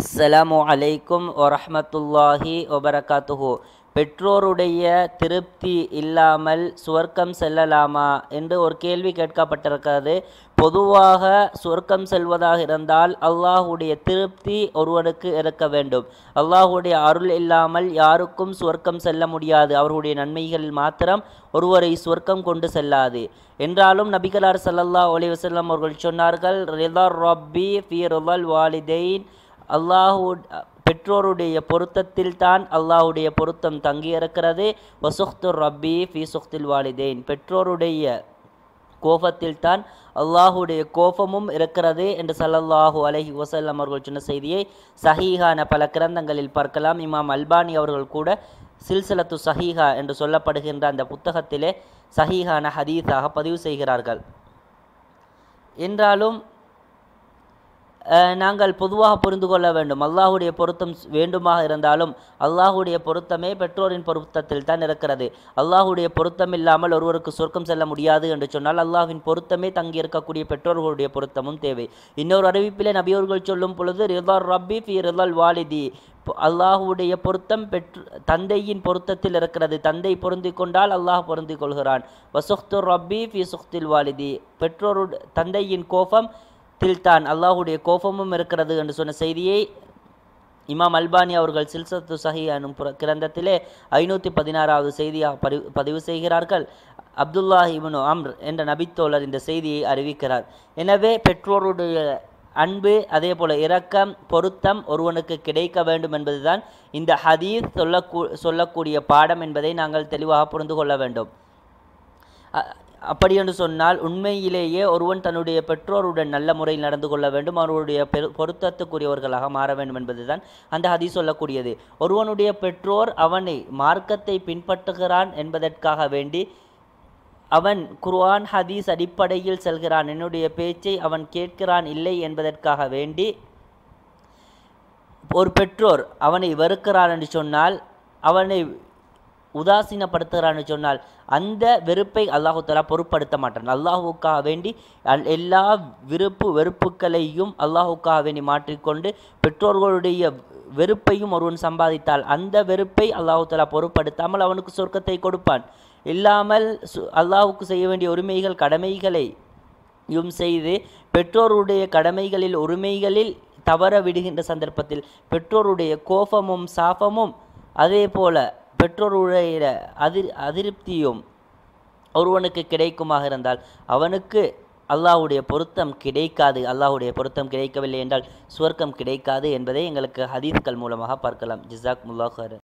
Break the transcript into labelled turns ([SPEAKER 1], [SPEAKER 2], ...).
[SPEAKER 1] அஸ்ஸலாமு அலைக்கும் ஒரஹமத்துல்லாஹி ஒபரகாத்துஹு பெற்றோருடைய திருப்தி இல்லாமல் சுவர்க்கம் செல்லலாமா என்று ஒரு கேள்வி கேட்கப்பட்டிருக்கிறது பொதுவாக சுவர்க்கம் செல்வதாக இருந்தால் அல்லாஹுடைய திருப்தி ஒருவனுக்கு இருக்க வேண்டும் அல்லாஹுடைய அருள் இல்லாமல் யாருக்கும் சுவர்க்கம் செல்ல முடியாது அவர்களுடைய நன்மைகள் மாத்திரம் ஒருவரை சுவர்க்கம் கொண்டு செல்லாது என்றாலும் நபிகளார் சல்லல்லா ஒலி வசல்லாம் அவர்கள் சொன்னார்கள் ரிதார் ரப்பி ஃபி ருவல் வாலிதெயின் அல்லாஹூ பெற்றோருடைய பொருத்தத்தில் தான் அல்லாஹுடைய பொருத்தம் தங்கியிருக்கிறது வசுஹ்துர் ரப்பி ஃபி சுஹ்தில் வாலிதேன் பெற்றோருடைய கோபத்தில் தான் அல்லாஹுடைய கோபமும் இருக்கிறது என்று சல்லல்லாஹு அலஹி வசல்லம் அவர்கள் சொன்ன செய்தியை சஹீஹான பல கிரந்தங்களில் பார்க்கலாம் இமாம் அல்பானி அவர்கள் கூட சில்சிலத்து சஹீஹா என்று சொல்லப்படுகின்ற அந்த புத்தகத்திலே சஹீஹான ஹதீஸாக பதிவு செய்கிறார்கள் என்றாலும் நாங்கள் பொதுவாக புரிந்து கொள்ள வேண்டும் அல்லாஹுடைய பொருத்தம் வேண்டுமாக இருந்தாலும் அல்லாஹுடைய பொருத்தமே பெற்றோரின் பொருத்தத்தில் தான் இருக்கிறது அல்லாஹுடைய பொருத்தம் இல்லாமல் ஒருவருக்கு சொர்க்கம் செல்ல முடியாது என்று சொன்னால் அல்லாஹின் பொருத்தமே தங்கி இருக்கக்கூடிய பெற்றோர்களுடைய பொருத்தமும் தேவை இன்னொரு அறிவிப்பிலே நபியோர்கள் சொல்லும் பொழுது ரிதால் ரப்பி ஃபி ரிதால் வாலிதி அல்லாஹுடைய பொருத்தம் பெற்று தந்தையின் பொருத்தத்தில் இருக்கிறது தந்தை பொருந்தி கொண்டால் அல்லாஹ் பொருந்திக் கொள்கிறான் வசுக்து ரப்பி ஃபி சுஹ்தில் வாலிதி பெற்றோரு தந்தையின் கோபம் தான் அல்லாஹுடைய கோபமும் இருக்கிறது என்று சொன்ன செய்தியை இமாம் அல்பானி அவர்கள் சில்சத்து சஹி அனும் கிரந்தத்திலே ஐநூற்றி பதினாறாவது செய்தியாக பதிவு பதிவு செய்கிறார்கள் அப்துல்லா இபனு அம்ர் என்ற நபித்தோழர் இந்த செய்தியை அறிவிக்கிறார் எனவே பெற்றோருடைய அன்பு அதே போல் இரக்கம் பொருத்தம் ஒருவனுக்கு கிடைக்க வேண்டும் என்பதுதான் இந்த ஹதீஸ் சொல்லக்கூ சொல்லக்கூடிய பாடம் என்பதை நாங்கள் தெளிவாக புரிந்து கொள்ள வேண்டும் அப்படி என்று சொன்னால் உண்மையிலேயே ஒருவன் தன்னுடைய பெற்றோருடன் நல்ல முறையில் நடந்து கொள்ள வேண்டும் அவர்களுடைய பொருத்தத்துக்குரியவர்களாக மாற வேண்டும் என்பதுதான் அந்த ஹதி சொல்லக்கூடியது ஒருவனுடைய பெற்றோர் அவனை மார்க்கத்தை பின்பற்றுகிறான் என்பதற்காக வேண்டி அவன் குர்ஆன் ஹதீஸ் அடிப்படையில் செல்கிறான் என்னுடைய பேச்சை அவன் கேட்கிறான் இல்லை என்பதற்காக வேண்டி ஒரு பெற்றோர் அவனை வெறுக்கிறான் என்று சொன்னால் அவனை உதாசீனப்படுத்துகிறான்னு சொன்னால் அந்த வெறுப்பை அல்லாஹு தாலா பொருட்படுத்த மாட்டான் அல்லாஹுக்காக வேண்டி எல்லா விருப்பு வெறுப்புகளையும் அல்லாஹுக்காக வேண்டி மாற்றிக்கொண்டு பெற்றோர்களுடைய வெறுப்பையும் ஒருவன் சம்பாதித்தால் அந்த வெறுப்பை அல்லாஹு தாலா பொருட்படுத்தாமல் அவனுக்கு சொர்க்கத்தை கொடுப்பான் இல்லாமல் அல்லாஹுக்கு செய்ய வேண்டிய உரிமைகள் கடமைகளை யும் செய்து பெற்றோருடைய கடமைகளில் உரிமைகளில் தவற விடுகின்ற சந்தர்ப்பத்தில் பெற்றோருடைய கோபமும் சாபமும் அதே போல பெற்றோருடைய அதிர் அதிருப்தியும் ஒருவனுக்கு கிடைக்குமாக இருந்தால் அவனுக்கு அல்லாஹுடைய பொருத்தம் கிடைக்காது அல்லாஹுடைய பொருத்தம் கிடைக்கவில்லை என்றால் சுவர்க்கம் கிடைக்காது என்பதை எங்களுக்கு ஹதீஸ்கள் மூலமாக பார்க்கலாம் ஜிசாக் முல்லாஹர்